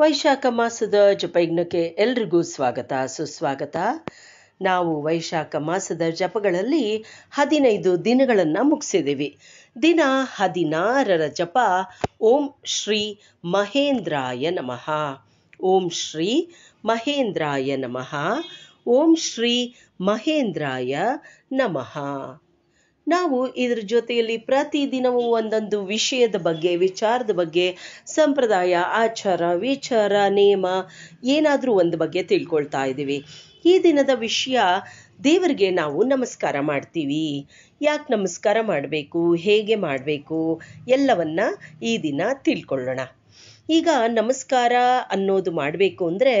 ವೈಶಾಖ ಮಾಸದ ಜಪಯಜ್ಞಕ್ಕೆ ಎಲ್ರಿಗೂ ಸ್ವಾಗತ ಸುಸ್ವಾಗತ ನಾವು ವೈಶಾಖ ಮಾಸದ ಜಪಗಳಲ್ಲಿ ಹದಿನೈದು ದಿನಗಳನ್ನು ಮುಗಿಸಿದ್ದೀವಿ ದಿನ ಹದಿನಾರರ ಜಪ ಓಂ ಶ್ರೀ ಮಹೇಂದ್ರಾಯ ನಮಃ ಓಂ ಶ್ರೀ ಮಹೇಂದ್ರಾಯ ನಮಃ ಓಂ ಶ್ರೀ ಮಹೇಂದ್ರಾಯ ನಮಃ ನಾವು ಇದ್ರ ಜೊತೆಯಲ್ಲಿ ಪ್ರತಿದಿನವೂ ಒಂದೊಂದು ವಿಷಯದ ಬಗ್ಗೆ ವಿಚಾರದ ಬಗ್ಗೆ ಸಂಪ್ರದಾಯ ಆಚಾರ ವಿಚಾರ ನಿಯಮ ಏನಾದರೂ ಒಂದು ಬಗ್ಗೆ ತಿಳ್ಕೊಳ್ತಾ ಇದ್ದೀವಿ ಈ ದಿನದ ವಿಷಯ ದೇವರಿಗೆ ನಾವು ನಮಸ್ಕಾರ ಮಾಡ್ತೀವಿ ಯಾಕೆ ನಮಸ್ಕಾರ ಮಾಡಬೇಕು ಹೇಗೆ ಮಾಡಬೇಕು ಎಲ್ಲವನ್ನ ಈ ದಿನ ತಿಳ್ಕೊಳ್ಳೋಣ ಈಗ ನಮಸ್ಕಾರ ಅನ್ನೋದು ಮಾಡಬೇಕು ಅಂದರೆ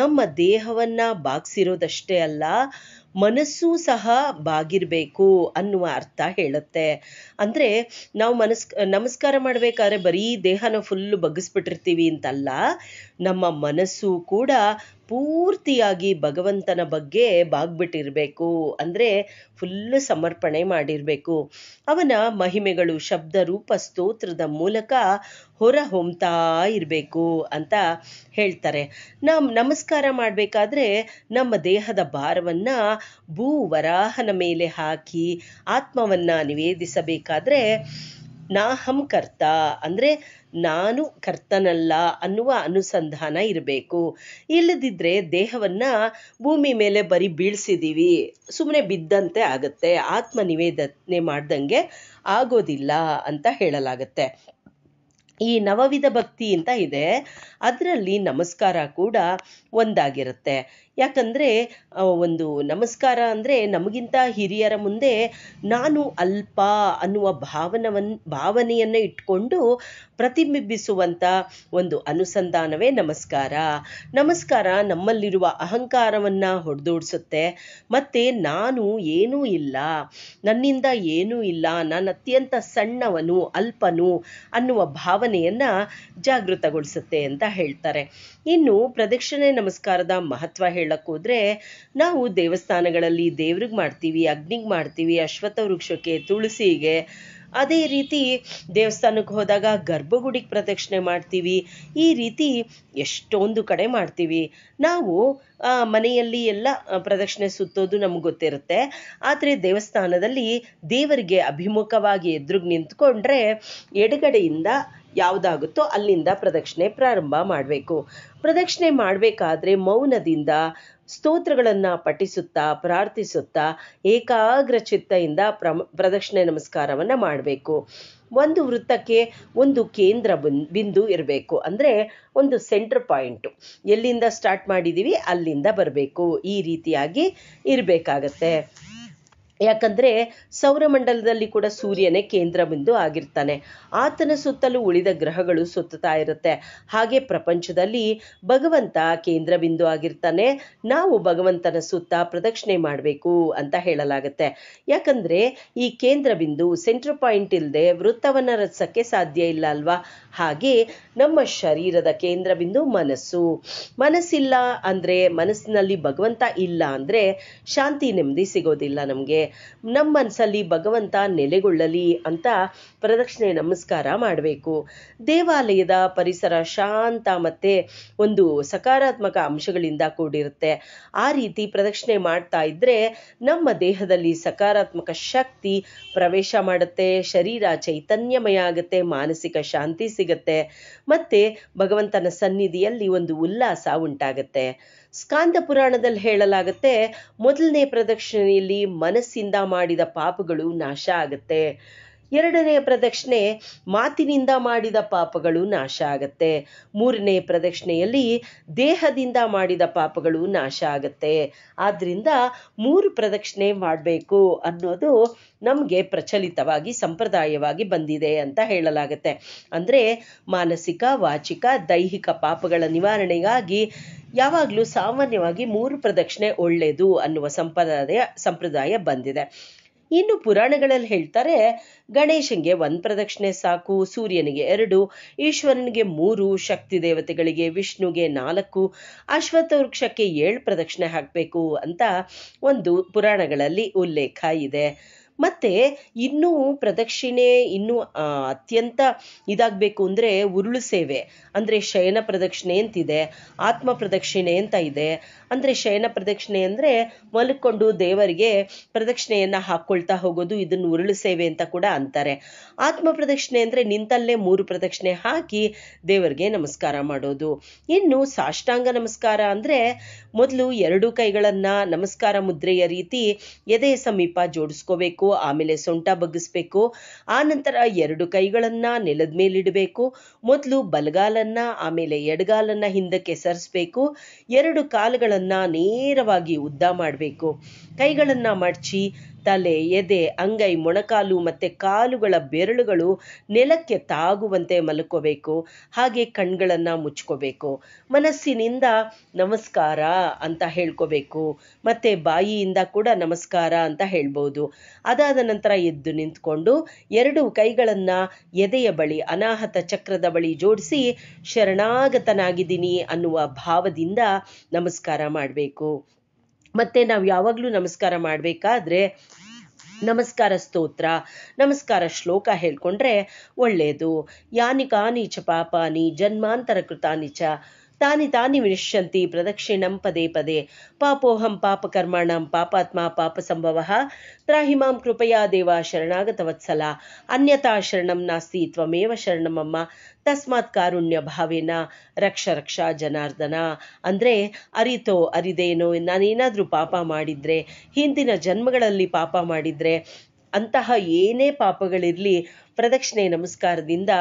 ನಮ್ಮ ದೇಹವನ್ನು ಬಾಗಿಸಿರೋದಷ್ಟೇ ಅಲ್ಲ ಮನಸ್ಸು ಸಹ ಬಾಗಿರಬೇಕು ಅನ್ನುವ ಅರ್ಥ ಹೇಳುತ್ತೆ ಅಂದ್ರೆ ನಾವು ಮನಸ್ ನಮಸ್ಕಾರ ಮಾಡಬೇಕಾದ್ರೆ ಬರೀ ದೇಹನ ಫುಲ್ಲು ಬಗ್ಗಿಸ್ಬಿಟ್ಟಿರ್ತೀವಿ ಅಂತಲ್ಲ ನಮ್ಮ ಮನಸ್ಸು ಕೂಡ ಪೂರ್ತಿಯಾಗಿ ಭಗವಂತನ ಬಗ್ಗೆ ಬಾಗ್ಬಿಟ್ಟಿರಬೇಕು ಅಂದರೆ ಫುಲ್ಲು ಸಮರ್ಪಣೆ ಮಾಡಿರಬೇಕು ಅವನ ಮಹಿಮೆಗಳು ಶಬ್ದ ರೂಪ ಸ್ತೋತ್ರದ ಮೂಲಕ ಹೊರ ಹೊಮ್ತಾ ಇರಬೇಕು ಅಂತ ಹೇಳ್ತಾರೆ ನಾವು ನಮಸ್ಕಾರ ಮಾಡಬೇಕಾದ್ರೆ ನಮ್ಮ ದೇಹದ ಭಾರವನ್ನು ಭೂ ವರಾಹನ ಮೇಲೆ ಹಾಕಿ ಆತ್ಮವನ್ನು ನಿವೇದಿಸಬೇಕಾದ್ರೆ ನಾಹಂ ಕರ್ತ ಅಂದರೆ ನಾನು ಕರ್ತನಲ್ಲ ಅನ್ನುವ ಅನುಸಂಧಾನ ಇರಬೇಕು ಇಲ್ಲದಿದ್ದರೆ ದೇಹವನ್ನು ಭೂಮಿ ಮೇಲೆ ಬರೀ ಬೀಳ್ಸಿದ್ದೀವಿ ಸುಮ್ಮನೆ ಬಿದ್ದಂತೆ ಆಗುತ್ತೆ ಆತ್ಮನಿವೇದನೆ ಮಾಡ್ದಂಗೆ ಆಗೋದಿಲ್ಲ ಅಂತ ಹೇಳಲಾಗತ್ತೆ ಈ ನವವಿಧ ಭಕ್ತಿ ಅಂತ ಇದೆ ಅದರಲ್ಲಿ ನಮಸ್ಕಾರ ಕೂಡ ಒಂದಾಗಿರುತ್ತೆ ಯಾಕಂದರೆ ಒಂದು ನಮಸ್ಕಾರ ಅಂದರೆ ನಮಗಿಂತ ಹಿರಿಯರ ಮುಂದೆ ನಾನು ಅಲ್ಪ ಅನ್ನುವ ಭಾವನವನ್ ಭಾವನೆಯನ್ನು ಇಟ್ಕೊಂಡು ಪ್ರತಿಬಿಂಬಿಸುವಂಥ ಒಂದು ಅನುಸಂಧಾನವೇ ನಮಸ್ಕಾರ ನಮಸ್ಕಾರ ನಮ್ಮಲ್ಲಿರುವ ಅಹಂಕಾರವನ್ನು ಹೊಡೆದೋಡಿಸುತ್ತೆ ಮತ್ತು ನಾನು ಏನೂ ಇಲ್ಲ ನನ್ನಿಂದ ಏನೂ ಇಲ್ಲ ನಾನು ಅತ್ಯಂತ ಸಣ್ಣವನು ಅಲ್ಪನು ಅನ್ನುವ ಭಾವನೆಯನ್ನು ಜಾಗೃತಗೊಳಿಸುತ್ತೆ ಅಂತ ಹೇಳ್ತಾರೆ ಇನ್ನು ಪ್ರದಕ್ಷಿಣೆ ನಮಸ್ಕಾರದ ಮಹತ್ವ ಹೇಳ ಹೇಳಕ್ಕೋದ್ರೆ ನಾವು ದೇವಸ್ಥಾನಗಳಲ್ಲಿ ದೇವ್ರಿಗೆ ಮಾಡ್ತೀವಿ ಅಗ್ನಿಗೆ ಮಾಡ್ತೀವಿ ಅಶ್ವತ್ಥ ವೃಕ್ಷಕ್ಕೆ ತುಳಸಿಗೆ ಅದೇ ರೀತಿ ದೇವಸ್ಥಾನಕ್ಕೆ ಹೋದಾಗ ಗರ್ಭಗುಡಿಗೆ ಪ್ರದಕ್ಷಿಣೆ ಮಾಡ್ತೀವಿ ಈ ರೀತಿ ಎಷ್ಟೊಂದು ಕಡೆ ಮಾಡ್ತೀವಿ ನಾವು ಮನೆಯಲ್ಲಿ ಎಲ್ಲ ಪ್ರದಕ್ಷಿಣೆ ಸುತ್ತೋದು ನಮ್ಗೆ ಗೊತ್ತಿರುತ್ತೆ ಆದರೆ ದೇವಸ್ಥಾನದಲ್ಲಿ ದೇವರಿಗೆ ಅಭಿಮುಖವಾಗಿ ಎದುರುಗ್ ನಿಂತ್ಕೊಂಡ್ರೆ ಎಡಗಡೆಯಿಂದ ಯಾವುದಾಗುತ್ತೋ ಅಲ್ಲಿಂದ ಪ್ರದಕ್ಷಿಣೆ ಪ್ರಾರಂಭ ಮಾಡಬೇಕು ಪ್ರದಕ್ಷಿಣೆ ಮಾಡಬೇಕಾದ್ರೆ ಮೌನದಿಂದ ಸ್ತೋತ್ರಗಳನ್ನು ಪಠಿಸುತ್ತಾ ಪ್ರಾರ್ಥಿಸುತ್ತಾ ಏಕಾಗ್ರ ಚಿತ್ತೆಯಿಂದ ಪ್ರಮ ಪ್ರದಕ್ಷಿಣೆ ನಮಸ್ಕಾರವನ್ನು ಮಾಡಬೇಕು ಒಂದು ವೃತ್ತಕ್ಕೆ ಒಂದು ಕೇಂದ್ರ ಬಿಂದು ಇರಬೇಕು ಅಂದರೆ ಒಂದು ಸೆಂಟ್ರ್ ಪಾಯಿಂಟು ಎಲ್ಲಿಂದ ಸ್ಟಾರ್ಟ್ ಮಾಡಿದ್ದೀವಿ ಅಲ್ಲಿಂದ ಬರಬೇಕು ಈ ರೀತಿಯಾಗಿ ಇರಬೇಕಾಗತ್ತೆ ಯಾಕಂದರೆ ಸೌರಮಂಡಲದಲ್ಲಿ ಕೂಡ ಸೂರ್ಯನೇ ಕೇಂದ್ರ ಬಿಂದು ಆಗಿರ್ತಾನೆ ಆತನ ಸುತ್ತಲೂ ಉಳಿದ ಗ್ರಹಗಳು ಸುತ್ತುತ್ತಾ ಇರುತ್ತೆ ಹಾಗೆ ಪ್ರಪಂಚದಲ್ಲಿ ಭಗವಂತ ಕೇಂದ್ರ ಬಿಂದು ಆಗಿರ್ತಾನೆ ನಾವು ಭಗವಂತನ ಸುತ್ತ ಪ್ರದಕ್ಷಿಣೆ ಮಾಡಬೇಕು ಅಂತ ಹೇಳಲಾಗುತ್ತೆ ಯಾಕಂದರೆ ಈ ಕೇಂದ್ರ ಬಿಂದು ಸೆಂಟರ್ ಪಾಯಿಂಟ್ ಇಲ್ಲದೆ ವೃತ್ತವನ್ನು ರಚಿಸಕ್ಕೆ ಸಾಧ್ಯ ಇಲ್ಲ ಅಲ್ವಾ ಹಾಗೆ ನಮ್ಮ ಶರೀರದ ಕೇಂದ್ರ ಬಿಂದು ಮನಸ್ಸು ಮನಸ್ಸಿಲ್ಲ ಅಂದರೆ ಮನಸ್ಸಿನಲ್ಲಿ ಭಗವಂತ ಇಲ್ಲ ಅಂದರೆ ಶಾಂತಿ ನೆಮ್ಮದಿ ಸಿಗೋದಿಲ್ಲ ನಮಗೆ ನಮ್ಮ ಮನಸ್ಸಲ್ಲಿ ಭಗವಂತ ನೆಲೆಗೊಳ್ಳಲಿ ಅಂತ ಪ್ರದಕ್ಷಿಣೆ ನಮಸ್ಕಾರ ಮಾಡಬೇಕು ದೇವಾಲಯದ ಪರಿಸರ ಶಾಂತ ಮತ್ತೆ ಒಂದು ಸಕಾರಾತ್ಮಕ ಅಂಶಗಳಿಂದ ಕೂಡಿರುತ್ತೆ ಆ ರೀತಿ ಪ್ರದಕ್ಷಿಣೆ ಮಾಡ್ತಾ ಇದ್ದರೆ ನಮ್ಮ ದೇಹದಲ್ಲಿ ಸಕಾರಾತ್ಮಕ ಶಕ್ತಿ ಪ್ರವೇಶ ಮಾಡುತ್ತೆ ಶರೀರ ಚೈತನ್ಯಮಯ ಆಗುತ್ತೆ ಮಾನಸಿಕ ಶಾಂತಿ ಸಿಗುತ್ತೆ ಮತ್ತೆ ಭಗವಂತನ ಸನ್ನಿಧಿಯಲ್ಲಿ ಒಂದು ಉಲ್ಲಾಸ ಉಂಟಾಗುತ್ತೆ ಸ್ಕಾಂದ ಪುರಾಣದಲ್ಲಿ ಹೇಳಲಾಗುತ್ತೆ ಮೊದಲನೇ ಪ್ರದಕ್ಷಿಣೆಯಲ್ಲಿ ಮನಸ್ಸಿಂದ ಮಾಡಿದ ಪಾಪಗಳು ನಾಶ ಆಗುತ್ತೆ ಎರಡನೇ ಪ್ರದಕ್ಷಿಣೆ ಮಾತಿನಿಂದ ಮಾಡಿದ ಪಾಪಗಳು ನಾಶ ಆಗತ್ತೆ ಮೂರನೇ ಪ್ರದಕ್ಷಿಣೆಯಲ್ಲಿ ದೇಹದಿಂದ ಮಾಡಿದ ಪಾಪಗಳು ನಾಶ ಆಗತ್ತೆ ಆದ್ರಿಂದ ಮೂರು ಪ್ರದಕ್ಷಿಣೆ ಮಾಡಬೇಕು ಅನ್ನೋದು ನಮಗೆ ಪ್ರಚಲಿತವಾಗಿ ಸಂಪ್ರದಾಯವಾಗಿ ಬಂದಿದೆ ಅಂತ ಹೇಳಲಾಗತ್ತೆ ಅಂದರೆ ಮಾನಸಿಕ ವಾಚಿಕ ದೈಹಿಕ ಪಾಪಗಳ ನಿವಾರಣೆಗಾಗಿ ಯಾವಾಗಲೂ ಸಾಮಾನ್ಯವಾಗಿ ಮೂರು ಪ್ರದಕ್ಷಿಣೆ ಒಳ್ಳೇದು ಅನ್ನುವ ಸಂಪ್ರದಾಯ ಸಂಪ್ರದಾಯ ಬಂದಿದೆ ಇನ್ನು ಪುರಾಣಗಳಲ್ಲಿ ಹೇಳ್ತಾರೆ ಗಣೇಶನಿಗೆ ಒಂದ್ ಪ್ರದಕ್ಷಿಣೆ ಸಾಕು ಸೂರ್ಯನಿಗೆ ಎರಡು ಈಶ್ವರನಿಗೆ ಮೂರು ಶಕ್ತಿ ದೇವತೆಗಳಿಗೆ ವಿಷ್ಣುಗೆ ನಾಲ್ಕು ಅಶ್ವತ್ಥ ವೃಕ್ಷಕ್ಕೆ ಏಳು ಪ್ರದಕ್ಷಿಣೆ ಹಾಕಬೇಕು ಅಂತ ಒಂದು ಪುರಾಣಗಳಲ್ಲಿ ಉಲ್ಲೇಖ ಇದೆ ಮತ್ತೆ ಇನ್ನೂ ಪ್ರದಕ್ಷಿಣೆ ಇನ್ನೂ ಅತ್ಯಂತ ಇದಾಗಬೇಕು ಅಂದರೆ ಉರುಳು ಸೇವೆ ಅಂದರೆ ಶಯನ ಪ್ರದಕ್ಷಿಣೆ ಅಂತಿದೆ ಆತ್ಮ ಪ್ರದಕ್ಷಿಣೆ ಅಂತ ಇದೆ ಅಂದರೆ ಶಯನ ಪ್ರದಕ್ಷಿಣೆ ಅಂದರೆ ಮಲ್ಕೊಂಡು ದೇವರಿಗೆ ಪ್ರದಕ್ಷಿಣೆಯನ್ನು ಹಾಕ್ಕೊಳ್ತಾ ಹೋಗೋದು ಇದನ್ನು ಉರುಳು ಸೇವೆ ಅಂತ ಕೂಡ ಅಂತಾರೆ ಆತ್ಮ ಪ್ರದಕ್ಷಿಣೆ ಅಂದರೆ ನಿಂತಲ್ಲೇ ಮೂರು ಪ್ರದಕ್ಷಿಣೆ ಹಾಕಿ ದೇವರಿಗೆ ನಮಸ್ಕಾರ ಮಾಡೋದು ಇನ್ನು ಸಾಷ್ಟಾಂಗ ನಮಸ್ಕಾರ ಅಂದರೆ ಮೊದಲು ಎರಡು ಕೈಗಳನ್ನ ನಮಸ್ಕಾರ ಮುದ್ರೆಯ ರೀತಿ ಎದೆ ಸಮೀಪ ಜೋಡಿಸ್ಕೋಬೇಕು ಆಮೇಲೆ ಸೊಂಟ ಬಗ್ಗಿಸ್ಬೇಕು ಆನಂತರ ಎರಡು ಕೈಗಳನ್ನ ನೆಲದ ಮೇಲಿಡಬೇಕು ಮೊದಲು ಬಲಗಾಲನ್ನ ಆಮೇಲೆ ಎಡಗಾಲನ್ನ ಹಿಂದಕ್ಕೆ ಸರಿಸ್ಬೇಕು ಎರಡು ಕಾಲುಗಳನ್ನ ನೇರವಾಗಿ ಉದ್ದ ಮಾಡಬೇಕು ಕೈಗಳನ್ನ ಮಡಚಿ ತಲೆ ಎದೆ ಅಂಗೈ ಮೊಣಕಾಲು ಮತ್ತೆ ಕಾಲುಗಳ ಬೆರಳುಗಳು ನೆಲಕ್ಕೆ ತಾಗುವಂತೆ ಮಲ್ಕೋಬೇಕು ಹಾಗೆ ಕಣ್ಗಳನ್ನ ಮುಚ್ಕೋಬೇಕು ಮನಸ್ಸಿನಿಂದ ನಮಸ್ಕಾರ ಅಂತ ಹೇಳ್ಕೋಬೇಕು ಮತ್ತೆ ಬಾಯಿಯಿಂದ ಕೂಡ ನಮಸ್ಕಾರ ಅಂತ ಹೇಳ್ಬೋದು ಅದಾದ ನಂತರ ಎದ್ದು ನಿಂತ್ಕೊಂಡು ಎರಡು ಕೈಗಳನ್ನ ಎದೆಯ ಬಳಿ ಅನಾಹತ ಚಕ್ರದ ಬಳಿ ಜೋಡಿಸಿ ಶರಣಾಗತನಾಗಿದ್ದೀನಿ ಅನ್ನುವ ಭಾವದಿಂದ ನಮಸ್ಕಾರ ಮಾಡಬೇಕು ಮತ್ತೆ ನಾವು ಯಾವಾಗಲೂ ನಮಸ್ಕಾರ ಮಾಡಬೇಕಾದ್ರೆ ನಮಸ್ಕಾರ ಸ್ತೋತ್ರ ನಮಸ್ಕಾರ ಶ್ಲೋಕ ಹೇಳ್ಕೊಂಡ್ರೆ ಒಳ್ಳೇದು ಯಾನಿ ಕಾನಿ ಪಾಪಾನಿ ಜನ್ಮಾಂತರ ಕೃತಾನಿ ಚ ತಾನಿ ತಾನಿ ವಿನಿಶ್ಯಂತಿ ಪ್ರದಕ್ಷಿಣಂ ಪದೇ ಪದೇ ಪಾಪೋಹಂ ಪಾಪಕರ್ಮಣಂ ಪಾಪಾತ್ಮ ಪಾಪ ಸಂಭವ ತ್ರಾಹಿ ಮಾಂ ಕೃಪಯಾ ದೇವ ಶರಣಾಗತವತ್ಸಲ ಅನ್ಯತಾ ಶರಣಂ ನಾಸ್ತಿ ತ್ವಮೇವ ಶರಣಮಮ್ಮ ತಸ್ಮಾತ್ ಕಾರುಣ್ಯ ಭಾವೇನ ರಕ್ಷ ರಕ್ಷಾ ಜನಾರ್ದನ ಅಂದ್ರೆ ಅರಿತೋ ಅರಿದೇನೋ ನಾನೇನಾದ್ರೂ ಪಾಪ ಮಾಡಿದ್ರೆ ಹಿಂದಿನ ಜನ್ಮಗಳಲ್ಲಿ ಪಾಪ ಮಾಡಿದ್ರೆ ಅಂತಹ ಏನೇ ಪಾಪಗಳಿರ್ಲಿ ಪ್ರದಕ್ಷಿಣೆ ನಮಸ್ಕಾರದಿಂದ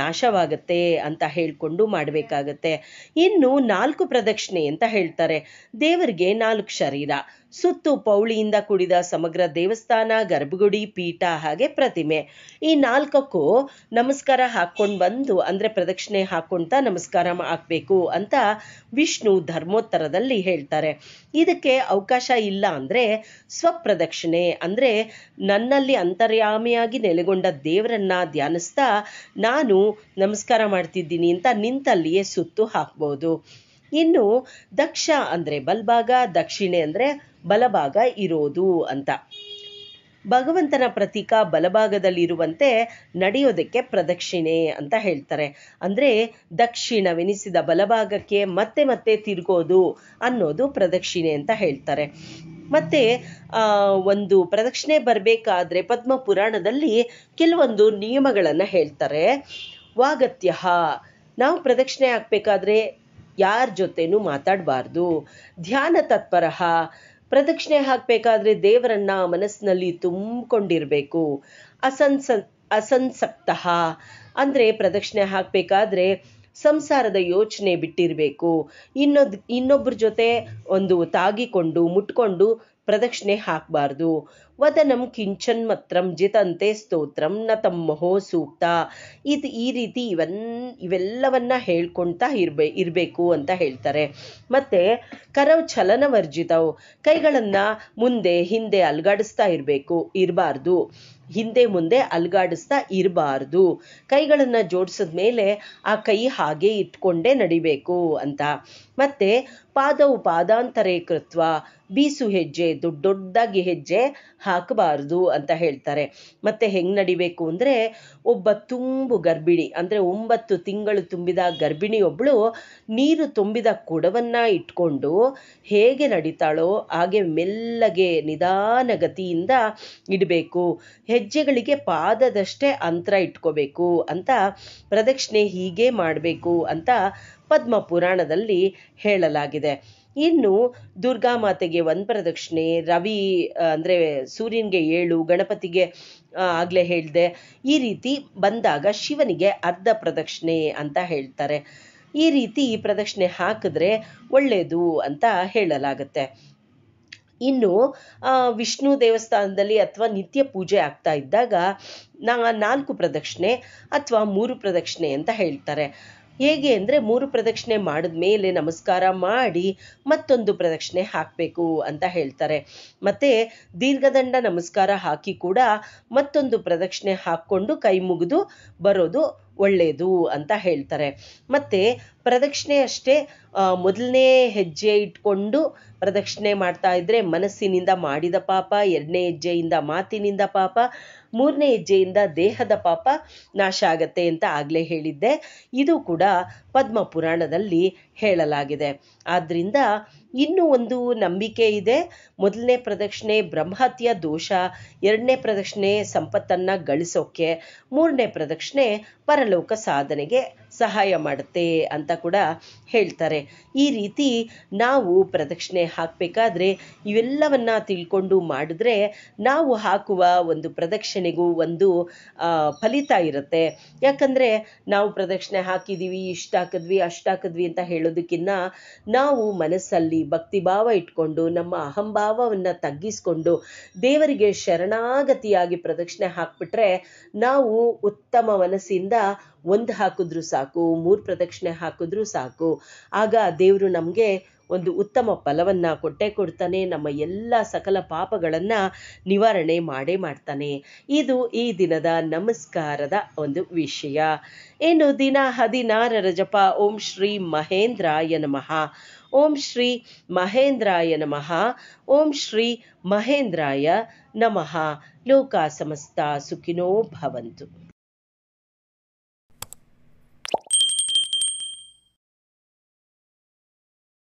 ನಾಶವಾಗತ್ತೆ ಅಂತ ಹೇಳ್ಕೊಂಡು ಮಾಡಬೇಕಾಗತ್ತೆ ಇನ್ನು ನಾಲ್ಕು ಪ್ರದಕ್ಷಿಣೆ ಅಂತ ಹೇಳ್ತಾರೆ ದೇವರಿಗೆ ನಾಲ್ಕು ಶರೀರ ಸುತ್ತು ಪೌಳಿಯಿಂದ ಕೂಡಿದ ಸಮಗ್ರ ದೇವಸ್ಥಾನ ಗರ್ಭಗುಡಿ ಪೀಠ ಹಾಗೆ ಪ್ರತಿಮೆ ಈ ನಾಲ್ಕಕ್ಕೂ ನಮಸ್ಕಾರ ಹಾಕ್ಕೊಂಡು ಬಂದು ಅಂದ್ರೆ ಪ್ರದಕ್ಷಿಣೆ ಹಾಕ್ಕೊಂತ ನಮಸ್ಕಾರ ಹಾಕ್ಬೇಕು ಅಂತ ವಿಷ್ಣು ಧರ್ಮೋತ್ತರದಲ್ಲಿ ಹೇಳ್ತಾರೆ ಇದಕ್ಕೆ ಅವಕಾಶ ಇಲ್ಲ ಅಂದ್ರೆ ಸ್ವಪ್ರದಕ್ಷಿಣೆ ಅಂದ್ರೆ ನನ್ನಲ್ಲಿ ಅಂತರ್ಯಾಮಿಯಾಗಿ ನೆಲೆಗೊಂಡ ದೇವರ ನಾ ಧ್ಯಾನಿಸ್ತಾ ನಾನು ನಮಸ್ಕಾರ ಮಾಡ್ತಿದ್ದೀನಿ ಅಂತ ನಿಂತಲ್ಲಿಯೇ ಸುತ್ತು ಹಾಕ್ಬೋದು ಇನ್ನು ದಕ್ಷ ಅಂದರೆ ಬಲ್ಭಾಗ ದಕ್ಷಿಣೆ ಅಂದರೆ ಬಲಭಾಗ ಇರೋದು ಅಂತ ಭಗವಂತನ ಪ್ರತೀಕ ಬಲಭಾಗದಲ್ಲಿರುವಂತೆ ನಡೆಯೋದಕ್ಕೆ ಪ್ರದಕ್ಷಿಣೆ ಅಂತ ಹೇಳ್ತಾರೆ ಅಂದರೆ ದಕ್ಷಿಣವೆನಿಸಿದ ಬಲಭಾಗಕ್ಕೆ ಮತ್ತೆ ಮತ್ತೆ ತಿರುಗೋದು ಅನ್ನೋದು ಪ್ರದಕ್ಷಿಣೆ ಅಂತ ಹೇಳ್ತಾರೆ ಮತ್ತೆ ಆ ಒಂದು ಪ್ರದಕ್ಷಿಣೆ ಬರಬೇಕಾದ್ರೆ ಪದ್ಮ ಪುರಾಣದಲ್ಲಿ ಕೆಲವೊಂದು ನಿಯಮಗಳನ್ನ ಹೇಳ್ತಾರೆ ವಾಗತ್ಯ ನಾವು ಪ್ರದಕ್ಷಿಣೆ ಹಾಕ್ಬೇಕಾದ್ರೆ ಯಾರ ಜೊತೆನೂ ಮಾತಾಡಬಾರ್ದು ಧ್ಯಾನ ತತ್ಪರ ಪ್ರದಕ್ಷಿಣೆ ಹಾಕ್ಬೇಕಾದ್ರೆ ದೇವರನ್ನ ಮನಸ್ಸಿನಲ್ಲಿ ತುಂಬಿಕೊಂಡಿರ್ಬೇಕು ಅಸನ್ಸ ಅಸಂಸಕ್ತ ಅಂದ್ರೆ ಪ್ರದಕ್ಷಿಣೆ ಹಾಕ್ಬೇಕಾದ್ರೆ ಸಂಸಾರದ ಯೋಚನೆ ಬಿಟ್ಟಿರಬೇಕು ಇನ್ನೊದ್ ಇನ್ನೊಬ್ಬರ ಜೊತೆ ಒಂದು ತಾಗಿಕೊಂಡು ಮುಟ್ಕೊಂಡು ಪ್ರದಕ್ಷಿಣೆ ಹಾಕಬಾರ್ದು ವದನಂ ಕಿಂಚನ್ ಮತ್ರಂ ಜಿತಂತೆ ಸ್ತೋತ್ರಂ ನ ತಮ್ಮಹೋ ಸೂಕ್ತ ಇದು ಈ ರೀತಿ ಇವನ್ ಇವೆಲ್ಲವನ್ನ ಹೇಳ್ಕೊಳ್ತಾ ಇರ್ಬೇ ಇರಬೇಕು ಅಂತ ಹೇಳ್ತಾರೆ ಮತ್ತೆ ಕರವ್ ಚಲನವರ್ಜಿತವು ಕೈಗಳನ್ನ ಮುಂದೆ ಹಿಂದೆ ಅಲ್ಗಾಡಿಸ್ತಾ ಇರಬೇಕು ಇರಬಾರ್ದು ಹಿಂದೆ ಮುಂದೆ ಅಲ್ಗಾಡಿಸ್ತಾ ಇರಬಾರ್ದು ಕೈಗಳನ್ನ ಜೋಡಿಸಿದ ಮೇಲೆ ಆ ಕೈ ಹಾಗೆ ಇಟ್ಕೊಂಡೇ ನಡಿಬೇಕು ಅಂತ ಮತ್ತೆ ಪಾದವು ಪಾದಾಂತರೇ ಕೃತ್ವ ಬೀಸು ಹೆಜ್ಜೆ ದೊಡ್ಡ ದೊಡ್ಡದಾಗಿ ಹೆಜ್ಜೆ ಹಾಕಬಾರದು ಅಂತ ಹೇಳ್ತಾರೆ ಮತ್ತೆ ಹೆಂಗ್ ನಡಿಬೇಕು ಅಂದ್ರೆ ಒಬ್ಬ ತುಂಬು ಗರ್ಭಿಣಿ ಅಂದ್ರೆ ಒಂಬತ್ತು ತಿಂಗಳು ತುಂಬಿದ ಗರ್ಭಿಣಿ ಒಬ್ಳು ನೀರು ತುಂಬಿದ ಕೊಡವನ್ನ ಇಟ್ಕೊಂಡು ಹೇಗೆ ನಡೀತಾಳೋ ಹಾಗೆ ಮೆಲ್ಲಗೆ ನಿಧಾನ ಗತಿಯಿಂದ ಇಡಬೇಕು ಹೆಜ್ಜೆಗಳಿಗೆ ಪಾದದಷ್ಟೇ ಅಂತರ ಇಟ್ಕೋಬೇಕು ಅಂತ ಪ್ರದಕ್ಷಿಣೆ ಹೀಗೆ ಮಾಡಬೇಕು ಅಂತ ಪದ್ಮ ಪುರಾಣದಲ್ಲಿ ಹೇಳಲಾಗಿದೆ ಇನ್ನು ಮಾತೆಗೆ ಒಂದ್ ಪ್ರದಕ್ಷಿಣೆ ರವಿ ಅಂದರೆ ಸೂರ್ಯನಿಗೆ ಏಳು ಗಣಪತಿಗೆ ಆಗಲೇ ಹೇಳಿದೆ ಈ ರೀತಿ ಬಂದಾಗ ಶಿವನಿಗೆ ಅರ್ಧ ಪ್ರದಕ್ಷಿಣೆ ಅಂತ ಹೇಳ್ತಾರೆ ಈ ರೀತಿ ಪ್ರದಕ್ಷಿಣೆ ಹಾಕಿದ್ರೆ ಒಳ್ಳೆಯದು ಅಂತ ಹೇಳಲಾಗುತ್ತೆ ಇನ್ನು ವಿಷ್ಣು ದೇವಸ್ಥಾನದಲ್ಲಿ ಅಥವಾ ನಿತ್ಯ ಪೂಜೆ ಆಗ್ತಾ ಇದ್ದಾಗ ನಾ ನಾಲ್ಕು ಪ್ರದಕ್ಷಿಣೆ ಅಥವಾ ಮೂರು ಪ್ರದಕ್ಷಿಣೆ ಅಂತ ಹೇಳ್ತಾರೆ ಹೇಗೆ ಅಂದರೆ ಮೂರು ಪ್ರದಕ್ಷಿಣೆ ಮಾಡಿದ ಮೇಲೆ ನಮಸ್ಕಾರ ಮಾಡಿ ಮತ್ತೊಂದು ಪ್ರದಕ್ಷಿಣೆ ಹಾಕಬೇಕು ಅಂತ ಹೇಳ್ತಾರೆ ಮತ್ತು ದೀರ್ಘದಂಡ ನಮಸ್ಕಾರ ಹಾಕಿ ಕೂಡ ಮತ್ತೊಂದು ಪ್ರದಕ್ಷಿಣೆ ಹಾಕ್ಕೊಂಡು ಕೈ ಮುಗಿದು ಬರೋದು ಒಳ್ಳೆಯದು ಅಂತ ಹೇಳ್ತಾರೆ ಮತ್ತು ಪ್ರದಕ್ಷಿಣೆ ಅಷ್ಟೇ ಮೊದಲನೇ ಹೆಜ್ಜೆ ಇಟ್ಕೊಂಡು ಪ್ರದಕ್ಷಿಣೆ ಮಾಡ್ತಾ ಇದ್ದರೆ ಮನಸ್ಸಿನಿಂದ ಮಾಡಿದ ಪಾಪ ಎರಡನೇ ಹೆಜ್ಜೆಯಿಂದ ಮಾತಿನಿಂದ ಪಾಪ ಮೂರನೇ ಹೆಜ್ಜೆಯಿಂದ ದೇಹದ ಪಾಪ ನಾಶ ಆಗತ್ತೆ ಅಂತ ಆಗಲೇ ಹೇಳಿದ್ದೆ ಇದು ಕೂಡ ಪದ್ಮ ಪುರಾಣದಲ್ಲಿ ಹೇಳಲಾಗಿದೆ ಆದ್ದರಿಂದ ಇನ್ನೂ ಒಂದು ನಂಬಿಕೆ ಇದೆ ಮೊದಲನೇ ಪ್ರದಕ್ಷಿಣೆ ಬ್ರಹ್ಮಹತ್ಯ ದೋಷ ಎರಡನೇ ಪ್ರದಕ್ಷಿಣೆ ಸಂಪತ್ತನ್ನು ಗಳಿಸೋಕ್ಕೆ ಮೂರನೇ ಪ್ರದಕ್ಷಿಣೆ ಪರಲೋಕ ಸಾಧನೆಗೆ ಸಹಾಯ ಮಾಡುತ್ತೆ ಅಂತ ಕೂಡ ಹೇಳ್ತಾರೆ ಈ ರೀತಿ ನಾವು ಪ್ರದಕ್ಷಿಣೆ ಹಾಕಬೇಕಾದ್ರೆ ಇವೆಲ್ಲವನ್ನ ತಿಳ್ಕೊಂಡು ಮಾಡಿದ್ರೆ ನಾವು ಹಾಕುವ ಒಂದು ಪ್ರದಕ್ಷಿಣೆಗೂ ಒಂದು ಫಲಿತ ಇರುತ್ತೆ ಯಾಕಂದರೆ ನಾವು ಪ್ರದಕ್ಷಿಣೆ ಹಾಕಿದ್ದೀವಿ ಇಷ್ಟು ಹಾಕಿದ್ವಿ ಅಷ್ಟು ಹಾಕಿದ್ವಿ ಅಂತ ಹೇಳೋದಕ್ಕಿಂತ ನಾವು ಮನಸ್ಸಲ್ಲಿ ಭಕ್ತಿಭಾವ ಇಟ್ಕೊಂಡು ನಮ್ಮ ಅಹಂಭಾವವನ್ನು ತಗ್ಗಿಸ್ಕೊಂಡು ದೇವರಿಗೆ ಶರಣಾಗತಿಯಾಗಿ ಪ್ರದಕ್ಷಿಣೆ ಹಾಕ್ಬಿಟ್ರೆ ನಾವು ಉತ್ತಮ ಮನಸ್ಸಿಂದ ಒಂದು ಹಾಕಿದ್ರು ಸಾಕು ಮೂರು ಪ್ರದಕ್ಷಿಣೆ ಹಾಕಿದ್ರು ಸಾಕು ಆಗ ದೇವರು ನಮಗೆ ಒಂದು ಉತ್ತಮ ಫಲವನ್ನ ಕೊಟ್ಟೆ ಕೊಡ್ತಾನೆ ನಮ್ಮ ಎಲ್ಲ ಸಕಲ ಪಾಪಗಳನ್ನ ನಿವಾರಣೆ ಮಾಡೇ ಮಾಡ್ತಾನೆ ಇದು ಈ ದಿನದ ನಮಸ್ಕಾರದ ಒಂದು ವಿಷಯ ಏನು ದಿನ ಹದಿನಾರರ ಜಪ ಓಂ ಶ್ರೀ ಮಹೇಂದ್ರಾಯ ನಮಃ ಓಂ ಶ್ರೀ ಮಹೇಂದ್ರಾಯ ನಮಃ ಓಂ ಶ್ರೀ ಮಹೇಂದ್ರಾಯ ನಮಃ ಲೋಕ ಸಮಸ್ತ ಸುಖಿನೋ ಭವಂತು